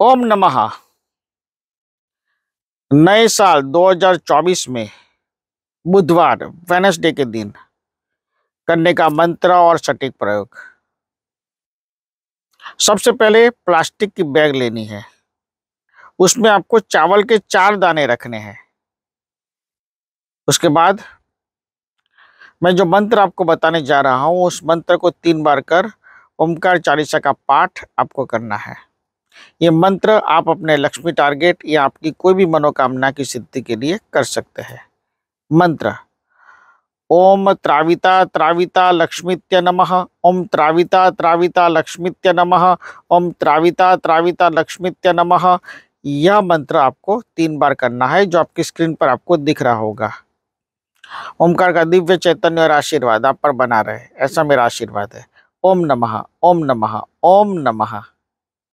ओम नमः नए साल 2024 में बुधवार वेनसडे के दिन करने का मंत्र और सटीक प्रयोग सबसे पहले प्लास्टिक की बैग लेनी है उसमें आपको चावल के चार दाने रखने हैं उसके बाद मैं जो मंत्र आपको बताने जा रहा हूँ उस मंत्र को तीन बार कर ओमकार चालीसा का पाठ आपको करना है ये मंत्र आप अपने लक्ष्मी टारगेट या आपकी कोई भी मनोकामना की सिद्धि के लिए कर सकते हैं मंत्र ओम त्राविता त्राविता लक्ष्मीत्य नमः ओम त्राविता त्राविता लक्ष्मीत्य नमः ओम त्राविता त्राविता लक्ष्मीत्य नमः यह मंत्र आपको तीन बार करना है जो आपकी स्क्रीन पर आपको दिख रहा होगा ओमकार का दिव्य चैतन्य और आशीर्वाद आप पर बना रहे ऐसा मेरा आशीर्वाद है ओम नमः ओम नमः ओम नमः